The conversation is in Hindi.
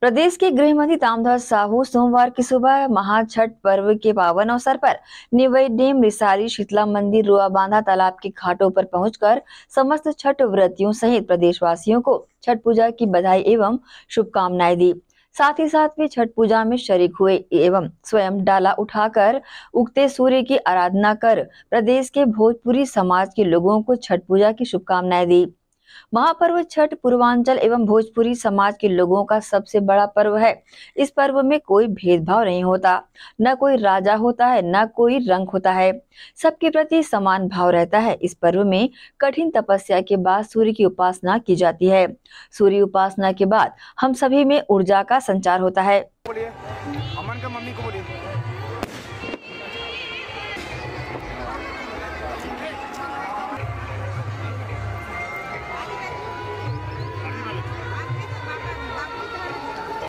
प्रदेश के गृह मंत्री तामधर साहू सोमवार की सुबह महाछठ पर्व के पावन अवसर पर निवई डेम रिसारी शीतला मंदिर बांधा तालाब के घाटों पर पहुंचकर समस्त छठ व्रतियों सहित प्रदेशवासियों को छठ पूजा की बधाई एवं शुभकामनाएं दी साथ ही साथ वे छठ पूजा में शरीक हुए एवं स्वयं डाला उठाकर उगते सूर्य की आराधना कर प्रदेश के भोजपुरी समाज के लोगों को छठ पूजा की शुभकामनाएं दी महापर्व छठ पूर्वांचल एवं भोजपुरी समाज के लोगों का सबसे बड़ा पर्व है इस पर्व में कोई भेदभाव नहीं होता न कोई राजा होता है न कोई रंग होता है सबके प्रति समान भाव रहता है इस पर्व में कठिन तपस्या के बाद सूर्य की उपासना की जाती है सूर्य उपासना के बाद हम सभी में ऊर्जा का संचार होता है